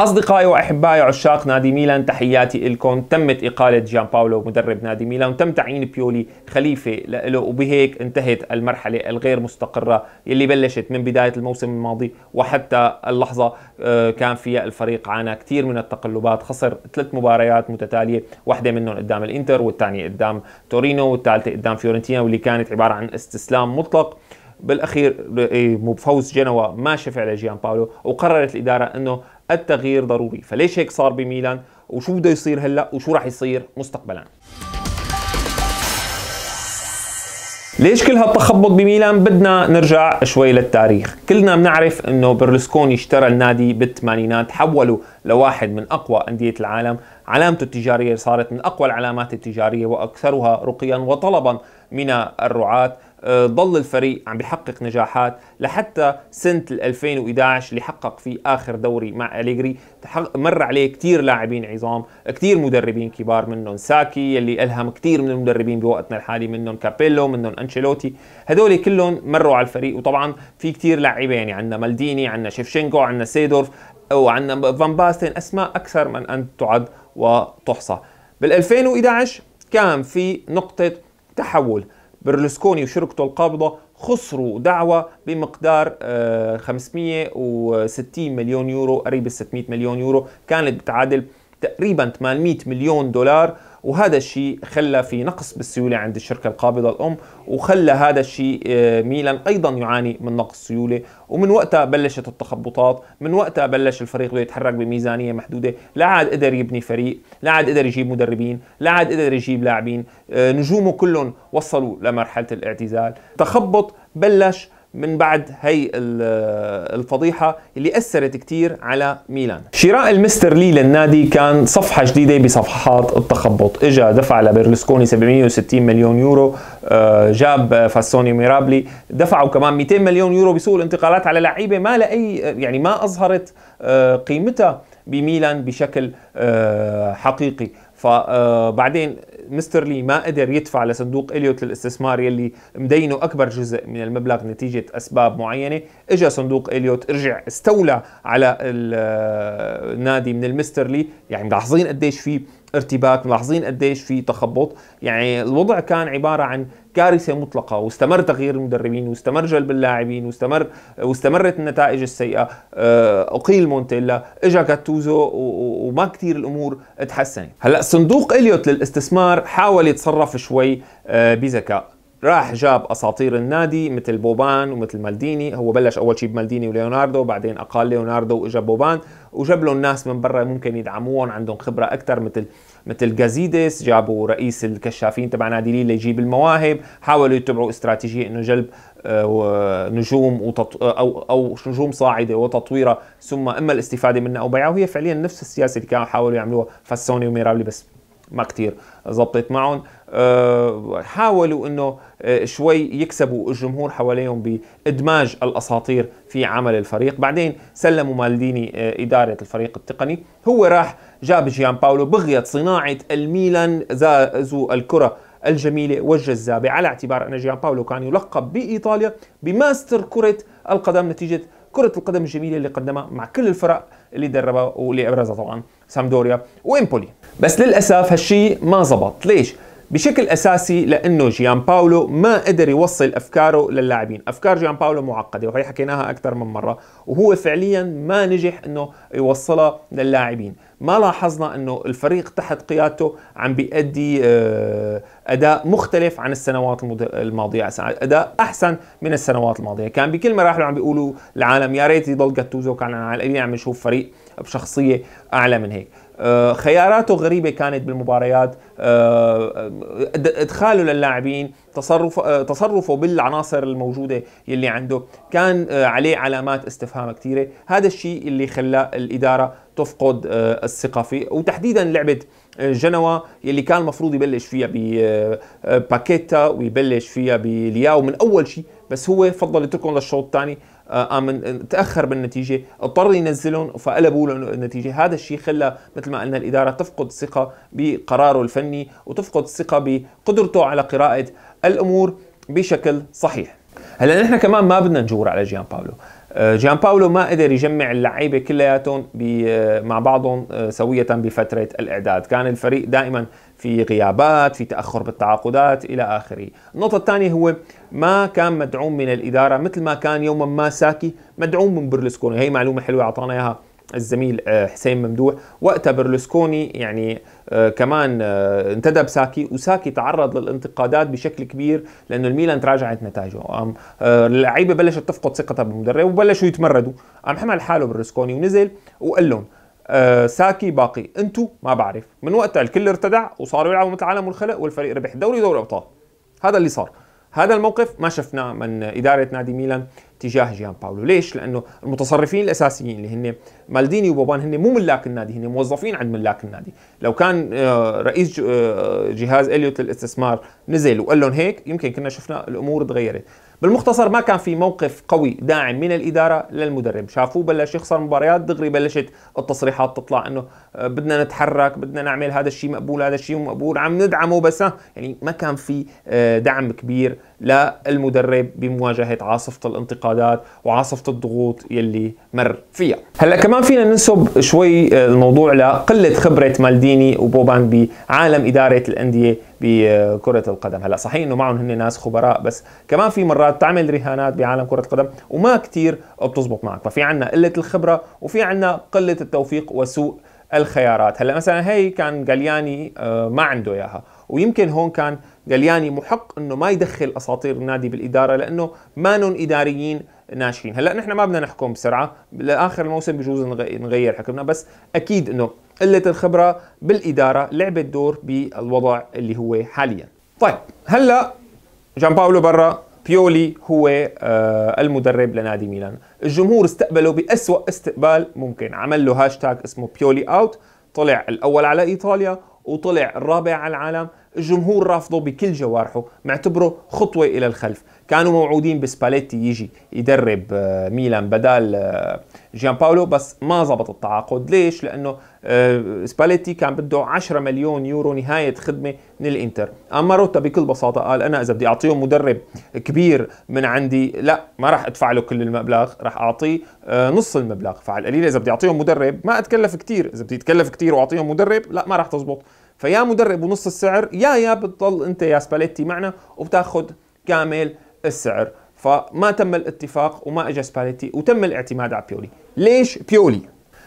أصدقائي وأحبائي عشاق نادي ميلان تحياتي لكم تمت إقالة جان باولو مدرب نادي ميلان وتم تعيين بيولي خليفة له وبهيك انتهت المرحلة الغير مستقرة اللي بلشت من بداية الموسم الماضي وحتى اللحظة آه، كان فيها الفريق عانى كثير من التقلبات خسر ثلاث مباريات متتالية واحدة منهم قدام الإنتر والثانية قدام تورينو والثالثة قدام فيورنتينا واللي كانت عبارة عن استسلام مطلق بالاخير إيه، فوز جنوا ما شفع لجيان باولو وقررت الاداره انه التغيير ضروري فليش هيك صار بميلان وشو بده يصير هلا وشو راح يصير مستقبلا ليش كل هالتخبط بميلان بدنا نرجع شوي للتاريخ كلنا بنعرف انه برلسكوني اشترى النادي بالثمانينات حوله لواحد من اقوى انديه العالم علامته التجاريه صارت من اقوى العلامات التجاريه واكثرها رقيا وطلبا من الرعاه آه، ضل الفريق عم بيحقق نجاحات لحتى سنة 2011 اللي حقق فيه آخر دوري مع أليجري مر عليه كتير لاعبين عظام كتير مدربين كبار منهم ساكي يلي ألهم كتير من المدربين بوقتنا الحالي منهم كابيلو منهم أنشيلوتي هدول كلهم مروا على الفريق وطبعا في كتير لاعبين يعني عندنا مالديني عندنا شيفشينكو عندنا سيدورف وعندنا فان باستن أسماء أكثر من أن تعد وتحصى بال 2011 كان في نقطة تحول برلسكوني وشركته القابضة خسروا دعوة بمقدار 560 آه، مليون يورو قريب ال 600 مليون يورو كانت بتعادل تقريبا 800 مليون دولار وهذا الشيء خلى في نقص بالسيوله عند الشركه القابضه الام وخلى هذا الشيء آه، ميلان ايضا يعاني من نقص سيوله ومن وقتها بلشت التخبطات من وقتها بلش الفريق بده يتحرك بميزانيه محدوده لا عاد قدر يبني فريق لا عاد قدر يجيب مدربين لا عاد قدر يجيب لاعبين آه، نجومه كلهم وصلوا لمرحله الاعتزال تخبط بلش من بعد هي الفضيحة اللي أثرت كثير على ميلان شراء المستر لي للنادي كان صفحة جديدة بصفحات التخبط إجا دفع لبرلسكوني 760 مليون يورو آه، جاب فاسوني ميرابلي دفعوا كمان 200 مليون يورو بسوق الانتقالات على لعيبة ما لأي يعني ما أظهرت آه، قيمتها بميلان بشكل آه، حقيقي فبعدين مستر لي ما قدر يدفع لصندوق اليوت للاستثمار يلي مدينه اكبر جزء من المبلغ نتيجه اسباب معينه، اجى صندوق اليوت رجع استولى على النادي آه، من المستر لي، يعني ملاحظين قديش في ارتباك ملاحظين قديش في تخبط يعني الوضع كان عبارة عن كارثة مطلقة واستمر تغيير المدربين واستمر جلب اللاعبين واستمر واستمرت النتائج السيئة آه، أقيل مونتيلا إجا كاتوزو وما كثير الأمور تحسنت هلأ صندوق إليوت للاستثمار حاول يتصرف شوي آه، بذكاء راح جاب اساطير النادي مثل بوبان ومثل مالديني هو بلش اول شيء بمالديني وليوناردو بعدين اقال ليوناردو واجا بوبان وجاب له الناس من برا ممكن يدعموهم عندهم خبره اكثر مثل مثل جازيديس جابوا رئيس الكشافين تبع نادي ليل ليجيب المواهب حاولوا يتبعوا استراتيجيه انه جلب آه، نجوم وتط... آه، او او نجوم صاعده وتطويرها ثم اما الاستفاده منها او بيعها وهي فعليا نفس السياسه اللي كانوا حاولوا يعملوها فاسوني وميرابلي بس ما كثير زبطت معهم آه، حاولوا انه آه، شوي يكسبوا الجمهور حواليهم بادماج الاساطير في عمل الفريق بعدين سلموا مالديني آه، اداره الفريق التقني هو راح جاب جيان باولو بغيت صناعه الميلان ذو الكره الجميله والجذابه على اعتبار ان جيان باولو كان يلقب بايطاليا بماستر كره القدم نتيجه كرة القدم الجميلة اللي قدمها مع كل الفرق اللي دربها واللي ابرزها طبعا سامدوريا وامبولي بس للاسف هالشي ما زبط ليش؟ بشكل اساسي لانه جيان باولو ما قدر يوصل افكاره للاعبين، افكار جيان باولو معقده وهي حكيناها اكثر من مره، وهو فعليا ما نجح انه يوصلها للاعبين، ما لاحظنا انه الفريق تحت قيادته عم بيأدي آه، اداء مختلف عن السنوات الماضيه، اداء احسن من السنوات الماضيه، كان بكل مراحله عم بيقولوا العالم يا ريت يضل جاتوزو كان على الاقل عم نشوف فريق بشخصيه اعلى من هيك، آه، خياراته غريبة كانت بالمباريات آه، ادخاله للاعبين تصرفه آه، تصرفه بالعناصر الموجودة يلي عنده كان عليه علامات استفهام كثيرة هذا الشيء اللي خلى الإدارة تفقد الثقة فيه وتحديدا لعبة جنوا يلي كان المفروض يبلش فيها بباكيتا ويبلش فيها بلياو من أول شيء بس هو فضل يتركهم للشوط الثاني قام آه، آه، تاخر بالنتيجه اضطر ينزلهم فقلبوا له النتيجه هذا الشيء خلى مثل ما قلنا الاداره تفقد الثقه بقراره الفني وتفقد الثقه بقدرته على قراءه الامور بشكل صحيح هلا نحن كمان ما بدنا نجور على جيان باولو آه، جان باولو ما قدر يجمع اللعيبه كلياتهم مع بعضهم سويه بفتره الاعداد كان الفريق دائما في غيابات في تاخر بالتعاقدات الى اخره النقطه الثانيه هو ما كان مدعوم من الاداره مثل ما كان يوما ما ساكي مدعوم من برلسكوني هي معلومه حلوه اعطانا اياها الزميل آه، حسين ممدوح وقتها برلسكوني يعني آه، كمان آه، انتدب ساكي وساكي تعرض للانتقادات بشكل كبير لانه الميلان تراجعت نتائجه قام اللعيبه بلشت تفقد ثقتها بالمدرب وبلشوا يتمردوا قام حمل حاله برلسكوني ونزل وقال لهم آه ساكي باقي انتو ما بعرف من وقتها الكل ارتدع وصاروا يلعبوا مثل عالم والخلق والفريق ربح دوري ودوري ابطال هذا اللي صار هذا الموقف ما شفناه من اداره نادي ميلان تجاه جيان باولو ليش لانه المتصرفين الاساسيين اللي هن مالديني وبوبان هن مو ملاك النادي هن موظفين عند ملاك النادي لو كان آه، رئيس آه، جهاز اليوت للاستثمار نزل وقال لهم هيك يمكن كنا شفنا الامور تغيرت بالمختصر ما كان في موقف قوي داعم من الاداره للمدرب شافوه بلش يخسر مباريات دغري بلشت التصريحات تطلع انه بدنا نتحرك بدنا نعمل هذا الشيء مقبول هذا الشيء مقبول عم ندعمه بس يعني ما كان في آه، دعم كبير للمدرب بمواجهه عاصفه الانتقادات وعاصفه الضغوط يلي مر فيها هلا كمان فينا ننسب شوي آه، الموضوع لقله خبره مالديني وبوبان بعالم اداره الانديه بكرة القدم هلا صحيح انه معهم هن ناس خبراء بس كمان في مرات تعمل رهانات بعالم كرة القدم وما كتير بتزبط معك ففي عنا قلة الخبرة وفي عنا قلة التوفيق وسوء الخيارات هلا مثلا هي كان جالياني آه، ما عنده اياها ويمكن هون كان جلياني محق انه ما يدخل اساطير النادي بالاداره لانه مانن اداريين ناشئين، هلا نحن ما بدنا نحكم بسرعه لاخر الموسم بجوز نغير حكمنا بس اكيد انه قله الخبره بالاداره لعبت دور بالوضع اللي هو حاليا. طيب هلا جان باولو برا بيولي هو آه المدرب لنادي ميلان الجمهور استقبله بأسوأ استقبال ممكن عمل له هاشتاج اسمه بيولي اوت طلع الاول على ايطاليا وطلع الرابع على العالم الجمهور رافضه بكل جوارحه معتبره خطوة إلى الخلف كانوا موعودين بسباليتي يجي يدرب آه، ميلان بدال آه، جيان باولو بس ما زبط التعاقد ليش لأنه آه، سباليتي كان بده 10 مليون يورو نهاية خدمة من الإنتر أما روتا بكل بساطة قال أنا إذا بدي أعطيهم مدرب كبير من عندي لا ما راح أدفع له كل المبلغ راح أعطيه نص المبلغ فعلى القليلة إذا بدي أعطيهم مدرب ما أتكلف كتير إذا بدي أتكلف كتير وأعطيهم مدرب لا ما راح تزبط فيا مدرب ونص السعر يا يا بتضل انت يا سباليتي معنا وبتاخذ كامل السعر فما تم الاتفاق وما اجى سباليتي وتم الاعتماد على بيولي ليش بيولي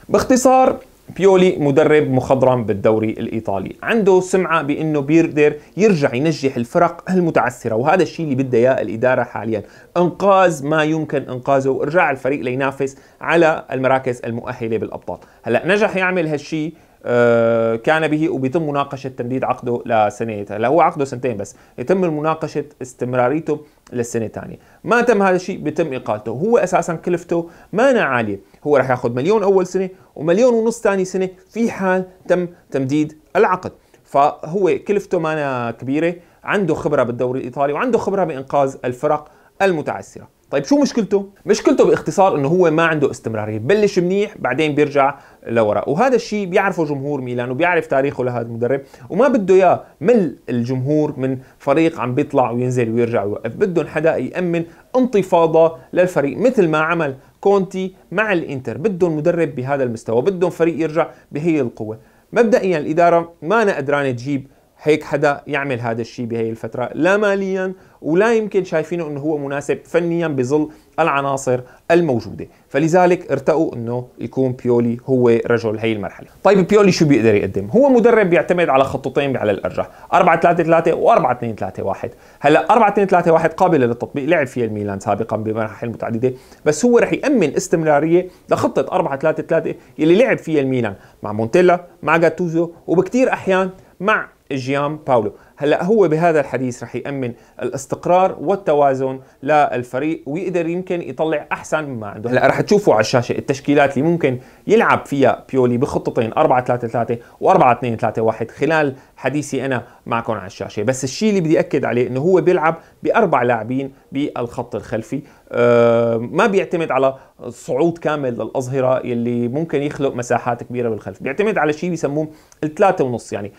باختصار بيولي مدرب مخضرم بالدوري الايطالي عنده سمعه بانه بيقدر يرجع ينجح الفرق المتعثره وهذا الشيء اللي بدها اياه الاداره حاليا انقاذ ما يمكن انقاذه وارجاع الفريق لينافس على المراكز المؤهله بالابطال هلا نجح يعمل هالشيء آه، كان به وبيتم مناقشة تمديد عقده لسنة لا هو عقده سنتين بس يتم مناقشة استمراريته للسنة الثانية ما تم هذا الشيء بيتم إقالته هو أساسا كلفته مانا عالية هو راح ياخذ مليون أول سنة ومليون ونص ثاني سنة في حال تم تمديد العقد فهو كلفته مانا كبيرة عنده خبرة بالدوري الإيطالي وعنده خبرة بإنقاذ الفرق المتعثرة طيب شو مشكلته؟ مشكلته باختصار انه هو ما عنده استمراريه، ببلش منيح بعدين بيرجع لورا، وهذا الشيء بيعرفه جمهور ميلان وبيعرف تاريخه لهذا المدرب، وما بده اياه مل الجمهور من فريق عم بيطلع وينزل ويرجع ويوقف، بدهم حدا يامن انتفاضه للفريق مثل ما عمل كونتي مع الانتر، بدهم مدرب بهذا المستوى، بدهم فريق يرجع بهي القوه، مبدئيا الاداره ما أنا قدرانه تجيب هيك حدا يعمل هذا الشيء بهي الفتره لا ماليا ولا يمكن شايفينه انه هو مناسب فنيا بظل العناصر الموجوده فلذلك ارتقوا انه يكون بيولي هو رجل هي المرحله طيب بيولي شو بيقدر يقدم هو مدرب بيعتمد على خطتين على الارجح 4 3 3 و4 2 3 1 هلا 4 2 3 1 قابله للتطبيق لعب فيها الميلان سابقا بمراحل متعدده بس هو رح يامن استمراريه لخطه 4 3 3 اللي لعب فيها الميلان مع مونتيلا مع جاتوزو وبكثير احيان مع جيام باولو هلا هو بهذا الحديث رح يأمن الاستقرار والتوازن للفريق ويقدر يمكن يطلع احسن مما عنده هلا رح تشوفوا على الشاشه التشكيلات اللي ممكن يلعب فيها بيولي بخطتين 4 3 3 و4 2 3 1 خلال حديثي انا معكم على الشاشه بس الشيء اللي بدي اكد عليه انه هو بيلعب باربع لاعبين بالخط الخلفي أه ما بيعتمد على صعود كامل للاظهره اللي ممكن يخلق مساحات كبيره بالخلف بيعتمد على شيء بيسموه الثلاثه ونص يعني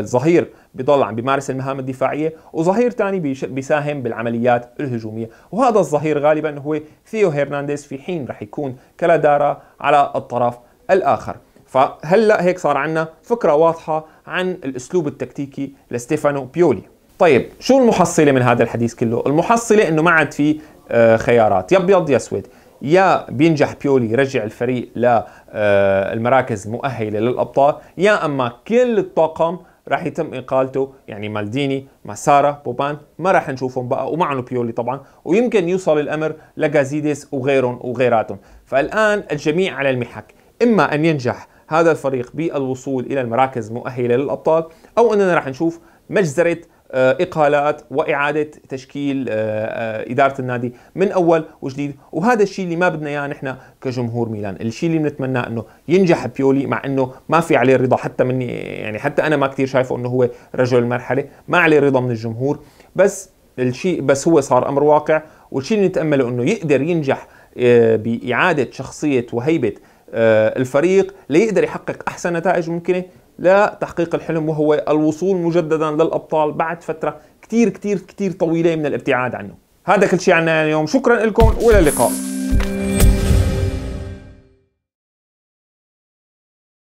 ظهير بضل عم بيمارس المهام الدفاعيه وظهير ثاني بيساهم بالعمليات الهجوميه وهذا الظهير غالبا هو ثيو هيرنانديز في حين رح يكون كالادارا على الطرف الاخر فهلا هيك صار عندنا فكره واضحه عن الاسلوب التكتيكي لستيفانو بيولي طيب شو المحصله من هذا الحديث كله المحصله انه ما عاد في آه، خيارات يا ابيض يا اسود يا بينجح بيولي يرجع الفريق للمراكز آه، المؤهله للابطال يا اما كل الطاقم راح يتم اقالته يعني مالديني مسارة بوبان ما راح نشوفهم بقى ومعهم بيولي طبعا ويمكن يوصل الامر لجازيديس وغيرهم وغيراتهم فالان الجميع على المحك اما ان ينجح هذا الفريق بالوصول الى المراكز المؤهله للابطال او اننا راح نشوف مجزره آه، اقالات واعاده تشكيل آه، آه، اداره النادي من اول وجديد وهذا الشيء اللي ما بدنا اياه نحن كجمهور ميلان الشيء اللي بنتمناه انه ينجح بيولي مع انه ما في عليه رضا حتى مني يعني حتى انا ما كثير شايفه انه هو رجل المرحله ما عليه رضا من الجمهور بس الشيء بس هو صار امر واقع والشيء اللي نتامله انه يقدر ينجح باعاده شخصيه وهيبه الفريق ليقدر يحقق احسن نتائج ممكنه لتحقيق الحلم وهو الوصول مجددا للأبطال بعد فترة كتير كتير كتير طويلة من الابتعاد عنه هذا كل شيء عنا اليوم شكرا لكم والى اللقاء